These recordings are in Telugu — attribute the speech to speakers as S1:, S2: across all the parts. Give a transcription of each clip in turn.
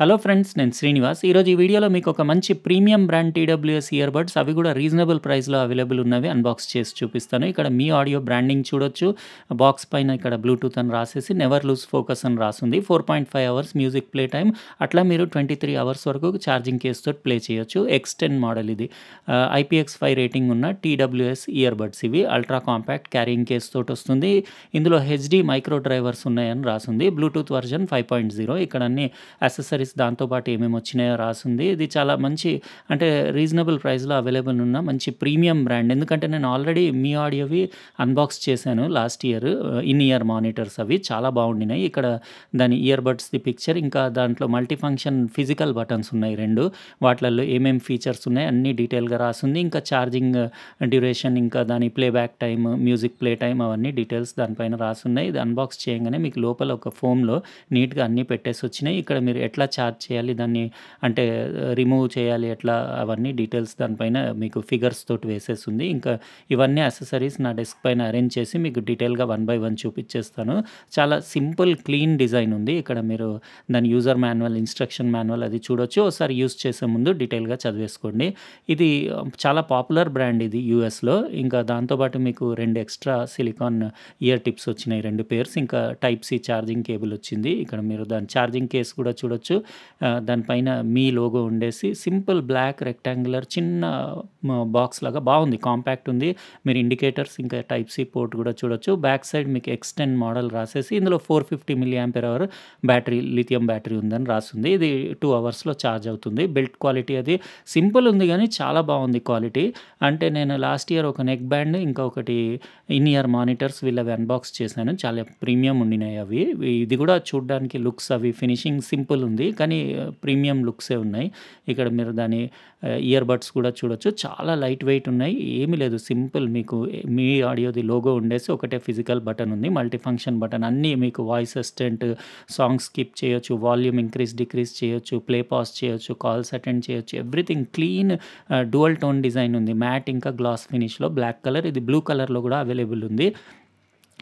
S1: హలో ఫ్రెండ్స్ నేను శ్రీనివాస్ ఈరోజు ఈ వీడియోలో మీకు ఒక మంచి ప్రీమియం బ్రాండ్ టీడబ్ల్యూఎస్ ఇయర్ అవి కూడా రీజనబుల్ ప్రైస్లో అవైలబుల్ ఉన్నవి అన్బాక్స్ చేసి చూపిస్తాను ఇక్కడ మీ ఆడియో బ్రాండింగ్ చూడొచ్చు బాక్స్ పైన ఇక్కడ బ్లూటూత్ అని రాసేసి నెవర్ లూజ్ ఫోకస్ అని రాసింది four point five hours music play time అట్లా మీరు ట్వంటీ త్రీ అవర్స్ వరకు ఛార్జింగ్ కేసుతో ప్లే చేయొచ్చు ఎక్స్ టెన్ మోడల్ ఇది ఐపీఎక్స్ ఫైవ్ రేటింగ్ ఉన్న టీడబ్ల్యూఎస్ ఇయర్ ఇవి అల్ట్రా కాంపాక్ట్ క్యారింగ్ కేస్ తోటి వస్తుంది ఇందులో హెచ్డి మైక్రో డ్రైవర్స్ ఉన్నాయని రాసింది bluetooth version five point zero ఇక్కడ అన్ని అసెసరీ శారీస్ దాంతోపాటు ఏమేమి వచ్చినాయో రాసింది ఇది చాలా మంచి అంటే రీజనబుల్ ప్రైస్లో అవైలబుల్ ఉన్న మంచి ప్రీమియం బ్రాండ్ ఎందుకంటే నేను ఆల్రెడీ మీ ఆడియోవి అన్బాక్స్ చేశాను last year in ear monitors అవి చాలా బాగుండినాయి ఇక్కడ దాని ఇయర్ ది పిక్చర్ ఇంకా దాంట్లో మల్టీ ఫంక్షన్ ఫిజికల్ బటన్స్ ఉన్నాయి రెండు వాటిలలో ఏమేమి ఫీచర్స్ ఉన్నాయి అన్ని డీటెయిల్గా రాసింది ఇంకా ఛార్జింగ్ డ్యూరేషన్ ఇంకా దాని playback time music play time అవన్నీ డీటెయిల్స్ దానిపైన రాసున్నాయి ఇది అన్బాక్స్ చేయగానే మీకు లోపల ఒక ఫోమ్లో నీట్గా అన్నీ పెట్టేసి వచ్చినాయి ఇక్కడ మీరు ఎట్లా ఛార్జ్ చేయాలి దాన్ని అంటే రిమూవ్ చేయాలి ఎట్లా అవన్నీ డీటెయిల్స్ దానిపైన మీకు ఫిగర్స్ తోటి వేసేస్తుంది ఇంకా ఇవన్నీ అసెసరీస్ నా డెస్క్ పైన అరేంజ్ చేసి మీకు డీటెయిల్గా వన్ బై వన్ చూపించేస్తాను చాలా సింపుల్ క్లీన్ డిజైన్ ఉంది ఇక్కడ మీరు దాని యూజర్ మాన్యువల్ ఇన్స్ట్రక్షన్ మాన్యువల్ అది చూడొచ్చు ఒకసారి యూజ్ చేసే ముందు డీటెయిల్గా చదివేసుకోండి ఇది చాలా పాపులర్ బ్రాండ్ ఇది యూఎస్లో ఇంకా దాంతోపాటు మీకు రెండు ఎక్స్ట్రా సిలికాన్ ఇయర్ టిప్స్ వచ్చినాయి రెండు పేర్స్ ఇంకా టైప్ సి ఛార్జింగ్ కేబుల్ వచ్చింది ఇక్కడ మీరు దాని ఛార్జింగ్ కేస్ కూడా చూడొచ్చు దానిపైన మీ లోగో ఉండేసి సింపుల్ బ్లాక్ రెక్టాంగులర్ చిన్న బాక్స్ లాగా బాగుంది కాంపాక్ట్ ఉంది మీరు ఇండికేటర్స్ ఇంకా టైప్ సి పోర్ట్ కూడా చూడొచ్చు బ్యాక్ సైడ్ మీకు ఎక్స్టెండ్ మోడల్ రాసేసి ఇందులో four fifty milli ampere hour battery lithium battery ఉందని రాస్తుంది ఇది టూ అవర్స్లో ఛార్జ్ అవుతుంది బిల్ట్ క్వాలిటీ అది సింపుల్ ఉంది కానీ చాలా బాగుంది క్వాలిటీ అంటే నేను లాస్ట్ ఇయర్ ఒక నెక్ బ్యాండ్ ఇంకా ఒకటి ఇన్ ఇయర్ మానిటర్స్ వీళ్ళవి అన్బాక్స్ చేశాను చాలా ప్రీమియం ఉండినాయి అవి ఇది కూడా చూడడానికి లుక్స్ అవి ఫినిషింగ్ సింపుల్ ఉంది కానీ ప్రీమియం లుక్సే ఉన్నాయి ఇక్కడ మీరు దాని ఇయర్ బడ్స్ కూడా చూడొచ్చు చాలా లైట్ వెయిట్ ఉన్నాయి ఏమీ లేదు సింపుల్ మీకు మీ ఆడియోది లోగో ఉండేసి ఒకటే ఫిజికల్ బటన్ ఉంది మల్టీ ఫంక్షన్ బటన్ అన్నీ మీకు వాయిస్ అసిస్టెంట్ సాంగ్ స్కిప్ చేయొచ్చు వాల్యూమ్ ఇంక్రీజ్ డిక్రీజ్ చేయొచ్చు ప్లే పాస్ చేయొచ్చు కాల్స్ అటెండ్ చేయొచ్చు everything clean dual tone design ఉంది మ్యాట్ ఇంకా గ్లాస్ ఫినిష్లో బ్లాక్ కలర్ ఇది బ్లూ కలర్లో కూడా అవైలబుల్ ఉంది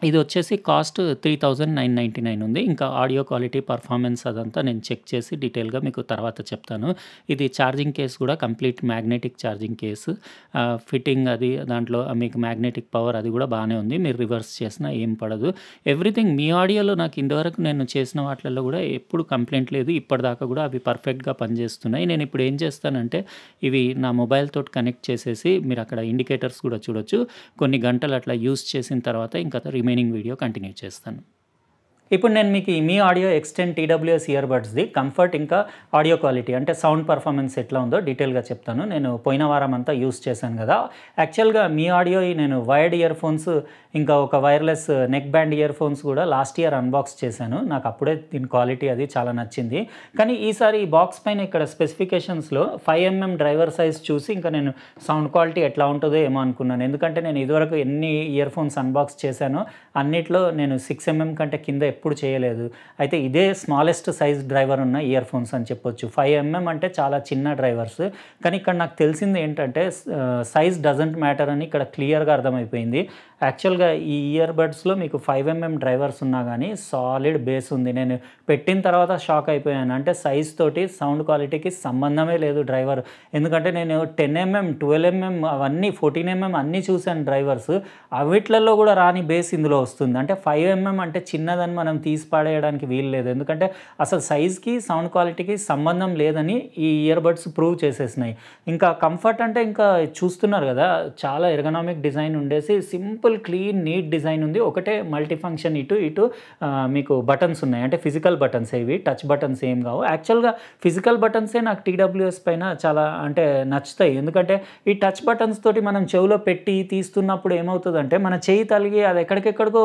S1: ఇది వచ్చేసి cost three thousand nine ninety nine ఉంది ఇంకా ఆడియో క్వాలిటీ పర్ఫార్మెన్స్ అదంతా నేను చెక్ చేసి డీటెయిల్గా మీకు తర్వాత చెప్తాను ఇది ఛార్జింగ్ కేస్ కూడా complete magnetic charging case fitting అది దాంట్లో మీకు మ్యాగ్నెటిక్ పవర్ అది కూడా బాగానే ఉంది మీరు రివర్స్ చేసినా ఏం పడదు ఎవ్రీథింగ్ మీ ఆడియోలో నాకు ఇంతవరకు నేను చేసిన వాటిల్లో కూడా ఎప్పుడు కంప్లైంట్ లేదు ఇప్పటిదాకా కూడా అవి పర్ఫెక్ట్గా పనిచేస్తున్నాయి నేను ఇప్పుడు ఏం చేస్తానంటే ఇవి నా మొబైల్ తోటి కనెక్ట్ చేసేసి మీరు అక్కడ ఇండికేటర్స్ కూడా చూడొచ్చు కొన్ని గంటలు అట్లా యూస్ చేసిన తర్వాత ఇంకా రిమైన్ రిమైనింగ్ వీడియో కంటిన్యూ చేస్తాను ఇప్పుడు నేను మీకు మీ ఆడియో ఎక్స్టెండ్ టీడబ్ల్యూఎస్ ఇయర్బడ్స్ది కంఫర్ట్ ఇంకా ఆడియో క్వాలిటీ అంటే సౌండ్ పర్ఫార్మెన్స్ ఎట్లా ఉందో డీటెయిల్గా చెప్తాను నేను పోయిన వారం అంతా యూస్ చేశాను కదా యాక్చువల్గా మీ ఆడియో నేను వైర్డ్ ఇయర్ ఫోన్స్ ఇంకా ఒక wireless neck band year phones కూడా లాస్ట్ ఇయర్ అన్బాక్స్ చేశాను నాకు అప్పుడే దీని క్వాలిటీ అది చాలా నచ్చింది కానీ ఈసారి ఈ బాక్స్ పైన ఇక్కడ స్పెసిఫికేషన్స్లో ఫైవ్ ఎంఎం డ్రైవర్ సైజ్ చూసి ఇంకా నేను సౌండ్ క్వాలిటీ ఎట్లా ఉంటుందో ఏమో అనుకున్నాను ఎందుకంటే నేను ఇదివరకు ఎన్ని ఇయర్ ఫోన్స్ అన్బాక్స్ చేశానో అన్నిట్లో నేను సిక్స్ ఎంఎం కంటే కింద ఎప్పుడు చేయలేదు అయితే ఇదే స్మాలెస్ట్ సైజ్ డ్రైవర్ ఉన్న ఇయర్ ఫోన్స్ అని చెప్పొచ్చు ఫైవ్ ఎంఎం అంటే చాలా చిన్న డ్రైవర్స్ కానీ ఇక్కడ నాకు తెలిసింది ఏంటంటే సైజ్ డజంట్ మ్యాటర్ అని ఇక్కడ క్లియర్గా అర్థమైపోయింది యాక్చువల్గా ఈ ఇయర్ బడ్స్లో మీకు ఫైవ్ ఎంఎం డ్రైవర్స్ ఉన్నా కానీ సాలిడ్ బేస్ ఉంది నేను పెట్టిన తర్వాత షాక్ అయిపోయాను అంటే సైజ్ తోటి సౌండ్ క్వాలిటీకి సంబంధమే లేదు డ్రైవర్ ఎందుకంటే నేను టెన్ ఎంఎం ట్వెల్వ్ ఎంఎం అవన్నీ ఫోర్టీన్ ఎంఎం అన్నీ చూశాను డ్రైవర్స్ అవిట్లలో కూడా రాని బేస్ ఇందులో వస్తుంది అంటే ఫైవ్ ఎంఎం అంటే చిన్నదని మనం తీసి పాడేయడానికి వీలు లేదు ఎందుకంటే అసలు సైజ్కి సౌండ్ క్వాలిటీకి సంబంధం లేదని ఈ ఇయర్ బడ్స్ ప్రూవ్ చేసేసినాయి ఇంకా కంఫర్ట్ అంటే ఇంకా చూస్తున్నారు కదా చాలా ఎర్గనామిక్ డిజైన్ ఉండేసి simple simple clean neat design ఉంది ఒకటే మల్టీఫంక్షన్ ఇటు ఇటు మీకు బటన్స్ ఉన్నాయి అంటే ఫిజికల్ బటన్స్ ఇవి టచ్ బటన్స్ ఏం కావు యాక్చువల్గా ఫిజికల్ బటన్సే నాకు టీడబ్ల్యూఎస్ పైన చాలా అంటే నచ్చుతాయి ఎందుకంటే ఈ టచ్ బటన్స్ తోటి మనం చెవిలో పెట్టి తీస్తున్నప్పుడు ఏమవుతుందంటే మన చేయి తలిగి అది ఎక్కడికెక్కడికో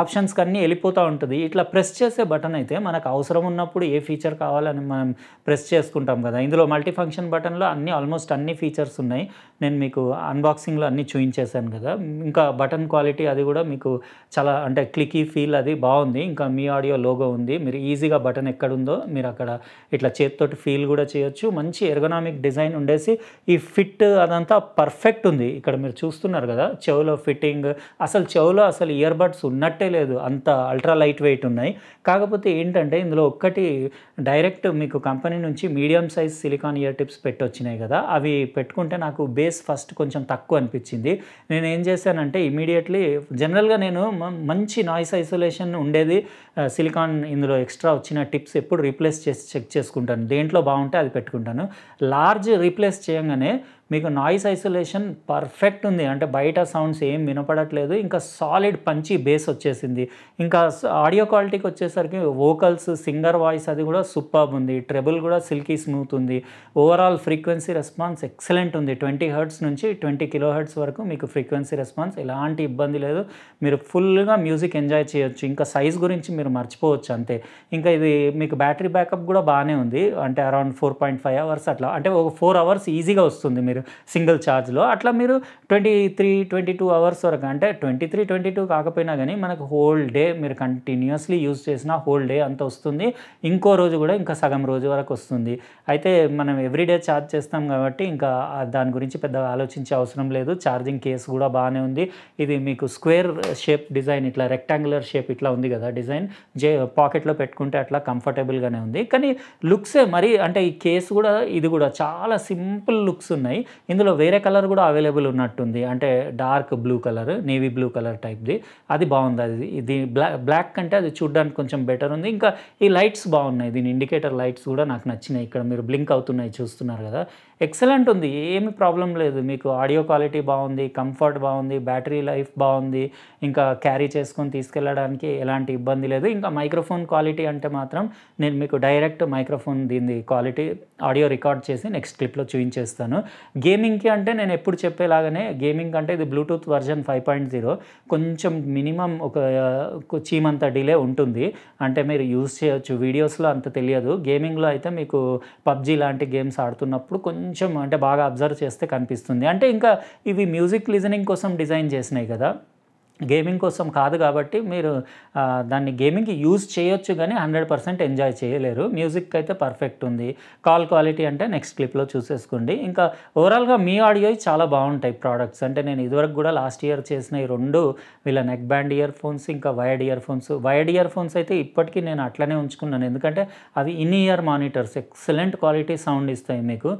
S1: ఆప్షన్స్ అన్నీ వెళ్ళిపోతూ ఉంటుంది ఇట్లా ప్రెస్ చేసే బటన్ అయితే మనకు అవసరం ఉన్నప్పుడు ఏ ఫీచర్ కావాలని మనం ప్రెస్ చేసుకుంటాం కదా ఇందులో మల్టీఫంక్షన్ బటన్లో అన్ని ఆల్మోస్ట్ అన్ని ఫీచర్స్ ఉన్నాయి నేను మీకు అన్బాక్సింగ్లో అన్ని చూపించేశాను కదా ఇంకా బటన్ బటన్ క్వాలిటీ అది కూడా మీకు చాలా అంటే క్లికీ ఫీల్ అది బాగుంది ఇంకా మీ ఆడియో లోగో ఉంది మీరు ఈజీగా బటన్ ఎక్కడుందో మీరు అక్కడ ఇట్లా చేతితోటి ఫీల్ కూడా చేయొచ్చు మంచి ఎర్గనామిక్ డిజైన్ ఉండేసి ఈ ఫిట్ అదంతా పర్ఫెక్ట్ ఉంది ఇక్కడ మీరు చూస్తున్నారు కదా చెవులో ఫిట్టింగ్ అసలు చెవులో అసలు ఇయర్ బడ్స్ ఉన్నట్టే లేదు అంత అల్ట్రా లైట్ వెయిట్ ఉన్నాయి కాకపోతే ఏంటంటే ఇందులో ఒక్కటి డైరెక్ట్ మీకు కంపెనీ నుంచి medium size silicone ear tips పెట్టొచ్చినాయి కదా అవి పెట్టుకుంటే నాకు బేస్ ఫస్ట్ కొంచెం తక్కువ అనిపించింది నేను ఏం చేశానంటే ఇమీడియట్ ఇమీడియట్లీ జనరల్గా నేను మంచి నాయిస్ ఐసోలేషన్ ఉండేది సిలికాన్ ఇందులో ఎక్స్ట్రా వచ్చిన టిప్స్ ఎప్పుడు రీప్లేస్ చేసి చెక్ చేసుకుంటాను దేంట్లో బాగుంటే అది పెట్టుకుంటాను లార్జ్ రీప్లేస్ చేయగానే మీకు నాయిస్ ఐసోలేషన్ పర్ఫెక్ట్ ఉంది అంటే బయట సౌండ్స్ ఏం వినపడట్లేదు ఇంకా సాలిడ్ పంచి బేస్ వచ్చేసింది ఇంకా ఆడియో క్వాలిటీకి వచ్చేసరికి వోకల్స్ సింగర్ వాయిస్ అది కూడా సూపర్ ఉంది ట్రెబుల్ కూడా సిల్కీ స్మూత్ ఉంది ఓవరాల్ ఫ్రీక్వెన్సీ రెస్పాన్స్ ఎక్సలెంట్ ఉంది ట్వంటీ హర్ట్స్ నుంచి ట్వంటీ కిలో హర్ట్స్ వరకు మీకు ఫ్రీక్వెన్సీ రెస్పాన్స్ ఎలాంటి ఇబ్బంది లేదు మీరు ఫుల్గా మ్యూజిక్ ఎంజాయ్ చేయొచ్చు ఇంకా సైజ్ గురించి మీరు మర్చిపోవచ్చు అంతే ఇంకా ఇది మీకు బ్యాటరీ బ్యాకప్ కూడా బాగానే ఉంది అంటే around four point five hours అట్లా అంటే ఒక ఫోర్ అవర్స్ ఈజీగా వస్తుంది మీరు మీరు సింగిల్ ఛార్జ్లో అట్లా మీరు twenty three twenty two hours వరకు అంటే ట్వంటీ త్రీ ట్వంటీ టూ కాకపోయినా కానీ మనకు హోల్ డే మీరు కంటిన్యూస్లీ యూజ్ చేసిన హోల్ డే అంత వస్తుంది ఇంకో రోజు కూడా ఇంకా సగం రోజు వరకు వస్తుంది అయితే మనం ఎవ్రీడే ఛార్జ్ చేస్తాం కాబట్టి ఇంకా దాని గురించి పెద్దగా ఆలోచించే అవసరం లేదు ఛార్జింగ్ కేసు కూడా బాగానే ఉంది ఇది మీకు స్క్వేర్ షేప్ డిజైన్ ఇట్లా రెక్టాంగులర్ షేప్ ఇట్లా ఉంది కదా డిజైన్ జే పాకెట్లో పెట్టుకుంటే అట్లా కంఫర్టబుల్గానే ఉంది కానీ లుక్సే మరి అంటే ఈ కేసు కూడా ఇది కూడా చాలా సింపుల్ లుక్స్ ఉన్నాయి ఇందులో వేరే కలర్ కూడా అవైలబుల్ ఉన్నట్టుంది అంటే dark blue colour navy blue colour టైప్ది అది బాగుంది అది ఇది బ్లాక్ బ్లాక్ కంటే అది చూడడానికి కొంచెం బెటర్ ఉంది ఇంకా ఈ లైట్స్ బాగున్నాయి దీని ఇండికేటర్ లైట్స్ కూడా నాకు నచ్చినాయి ఇక్కడ మీరు బ్లింక్ అవుతున్నాయి చూస్తున్నారు కదా ఎక్సలెంట్ ఉంది ఏమి ప్రాబ్లం లేదు మీకు ఆడియో క్వాలిటీ బాగుంది కంఫర్ట్ బాగుంది బ్యాటరీ లైఫ్ బాగుంది ఇంకా క్యారీ చేసుకొని తీసుకెళ్ళడానికి ఎలాంటి ఇబ్బంది లేదు ఇంకా మైక్రోఫోన్ క్వాలిటీ అంటే మాత్రం నేను మీకు డైరెక్ట్ మైక్రోఫోన్ దీని క్వాలిటీ ఆడియో రికార్డ్ చేసి నెక్స్ట్ క్లిప్లో చూపించేస్తాను గేమింగ్కి అంటే నేను ఎప్పుడు చెప్పేలాగానే గేమింగ్ అంటే ఇది bluetooth version five point zero కొంచెం మినిమం ఒక చీమంత డిలే ఉంటుంది అంటే మీరు యూజ్ చేయొచ్చు వీడియోస్లో అంత తెలియదు గేమింగ్లో అయితే మీకు పబ్జీ లాంటి గేమ్స్ ఆడుతున్నప్పుడు కొంచెం అంటే బాగా అబ్జర్వ్ చేస్తే కనిపిస్తుంది అంటే ఇంకా ఇవి మ్యూజిక్ లిజనింగ్ కోసం డిజైన్ చేసినాయి కదా గేమింగ్ కోసం కాదు కాబట్టి మీరు దాన్ని గేమింగ్కి యూజ్ చేయొచ్చు కానీ హండ్రెడ్ పర్సెంట్ ఎంజాయ్ చేయలేరు మ్యూజిక్ అయితే పర్ఫెక్ట్ ఉంది కాల్ క్వాలిటీ అంటే నెక్స్ట్ క్లిప్లో చూసేసుకోండి ఇంకా ఓవరాల్గా మీ ఆడియో చాలా బాగుంటాయి ప్రోడక్ట్స్ అంటే నేను ఇదివరకు కూడా లాస్ట్ ఇయర్ చేసిన ఈ రెండు వీళ్ళ నెక్ బ్యాండ్ ఇయర్ ఫోన్స్ ఇంకా wired year earphones wired year earphones అయితే ఇప్పటికీ నేను అట్లనే ఉంచుకున్నాను ఎందుకంటే అవి in ear monitors excellent quality sound ఇస్తాయి మీకు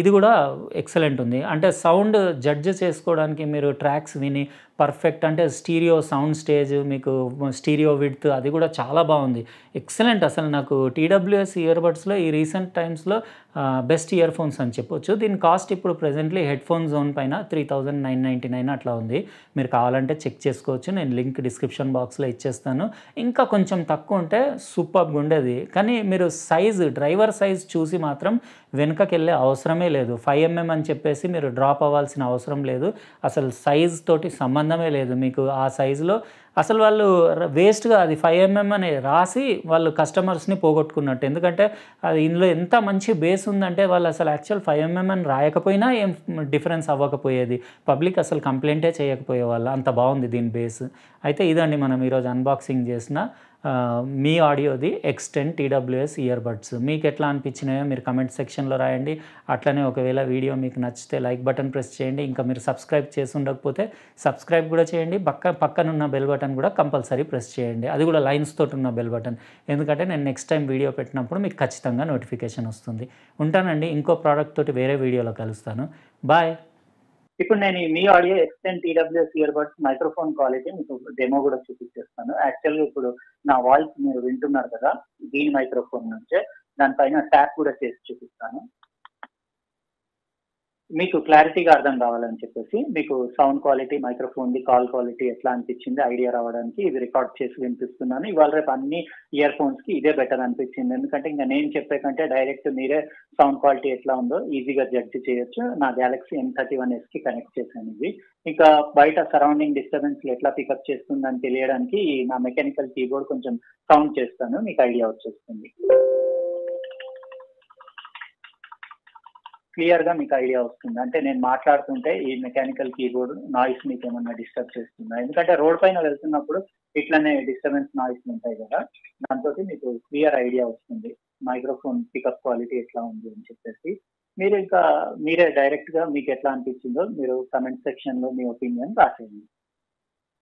S1: ఇది కూడా ఎక్సలెంట్ ఉంది అంటే సౌండ్ జడ్జ్ చేసుకోవడానికి మీరు ట్రాక్స్ విని పర్ఫెక్ట్ అంటే స్టీరియో సౌండ్ స్టేజ్ మీకు స్టీరియో విడ్త్ అది కూడా చాలా బాగుంది ఎక్సలెంట్ అసలు నాకు టీడబ్ల్యూఎస్ ఇయర్బడ్స్లో ఈ రీసెంట్ టైమ్స్లో బెస్ట్ ఇయర్ ఫోన్స్ అని చెప్పొచ్చు దీని కాస్ట్ ఇప్పుడు ప్రజెంట్లీ హెడ్ ఫోన్ జోన్ పైన three thousand nine ninety nine అట్లా ఉంది మీరు కావాలంటే చెక్ చేసుకోవచ్చు నేను లింక్ డిస్క్రిప్షన్ బాక్స్లో ఇచ్చేస్తాను ఇంకా కొంచెం తక్కువ ఉంటే సూపర్గా ఉండేది కానీ మీరు సైజు డ్రైవర్ సైజ్ చూసి మాత్రం వెనుకకి వెళ్ళే అవసరమే లేదు ఫైవ్ ఎంఎం అని చెప్పేసి మీరు డ్రాప్ అవ్వాల్సిన అవసరం లేదు అసలు సైజ్ తోటి సంబంధమే లేదు మీకు ఆ సైజులో అసలు వాళ్ళు వేస్ట్గా అది ఫైవ్ ఎంఎం అని రాసి వాళ్ళు కస్టమర్స్ని పోగొట్టుకున్నట్టు ఎందుకంటే అది ఇందులో ఎంత మంచి బేస్ ఉందంటే వాళ్ళు అసలు యాక్చువల్ ఫైవ్ ఎంఎం అని రాయకపోయినా ఏం డిఫరెన్స్ అవ్వకపోయేది పబ్లిక్ అసలు కంప్లైంటే చేయకపోయే వాళ్ళు అంత బాగుంది దీని బేస్ అయితే ఇదండి మనం ఈరోజు అన్బాక్సింగ్ చేసిన మీ ఆడియోది ఎక్స్టెంట్ టీడబ్ల్యూఎస్ ఇయర్ బడ్స్ మీకు ఎట్లా అనిపించినాయో మీరు కమెంట్ సెక్షన్లో రాయండి అట్లనే ఒకవేళ వీడియో మీకు నచ్చితే లైక్ బటన్ ప్రెస్ చేయండి ఇంకా మీరు సబ్స్క్రైబ్ చేసి ఉండకపోతే సబ్స్క్రైబ్ కూడా చేయండి పక్క పక్కనున్న బెల్ బటన్ బటన్ కూడా కంపల్సరీ ప్రెస్ చేయండి అది కూడా లైన్స్ తోటి ఉన్న బెల్ బటన్ ఎందుకంటే నేను నెక్స్ట్ టైం వీడియో పెట్టినప్పుడు మీకు ఖచ్చితంగా నోటిఫికేషన్ వస్తుంది ఉంటానండి ఇంకో ప్రోడక్ట్ తోటి వేరే వీడియోలో కలుస్తాను బాయ్
S2: ఇప్పుడు నేను మీ audio extent TWS earbuds microphone quality మీకు డెమో కూడా చూపించేస్తాను యాక్చువల్గా ఇప్పుడు నా వాయిస్ మీరు వింటున్నారు కదా దీని మైక్రోఫోన్ నుంచే దానిపైన ట్యాప్ కూడా చేసి చూపిస్తాను మీకు క్లారిటీగా అర్థం కావాలని చెప్పేసి మీకు సౌండ్ క్వాలిటీ ది కాల్ క్వాలిటీ ఎట్లా అనిపించింది ఐడియా రావడానికి ఇది రికార్డ్ చేసి వినిపిస్తున్నాను ఇవాళ రేపు అన్ని ఇయర్ ఫోన్స్కి ఇదే బెటర్ అనిపించింది ఎందుకంటే ఇంకా నేను చెప్పే కంటే డైరెక్ట్ మీరే సౌండ్ క్వాలిటీ ఎట్లా ఉందో ఈజీగా జడ్జ్ చేయొచ్చు నా గ్యాలక్సీ ఎం థర్టీ వన్ ఎస్కి కనెక్ట్ చేశాను ఇది ఇంకా బయట సరౌండింగ్ డిస్టర్బెన్స్ ఎట్లా పికప్ చేస్తుందని తెలియడానికి నా మెకానికల్ కీబోర్డ్ కొంచెం సౌండ్ చేస్తాను మీకు ఐడియా వచ్చేస్తుంది క్లియర్ గా మీకు ఐడియా వస్తుంది అంటే నేను మాట్లాడుతుంటే ఈ మెకానికల్ కీబోర్డ్ నాయిస్ మీకు ఏమన్నా డిస్టర్బ్ చేస్తుందా ఎందుకంటే రోడ్ పైన వెళ్తున్నప్పుడు ఇట్లానే డిస్టర్బెన్స్ నాయిస్ ఉంటాయి కదా దాంతో మీకు క్లియర్ ఐడియా వస్తుంది మైక్రోఫోన్ పికప్ క్వాలిటీ ఎట్లా ఉంది అని చెప్పేసి మీరు ఇంకా మీరే డైరెక్ట్ గా మీకు ఎట్లా అనిపించిందో మీరు కమెంట్ సెక్షన్ లో మీ ఒపీనియన్ రాసేయండి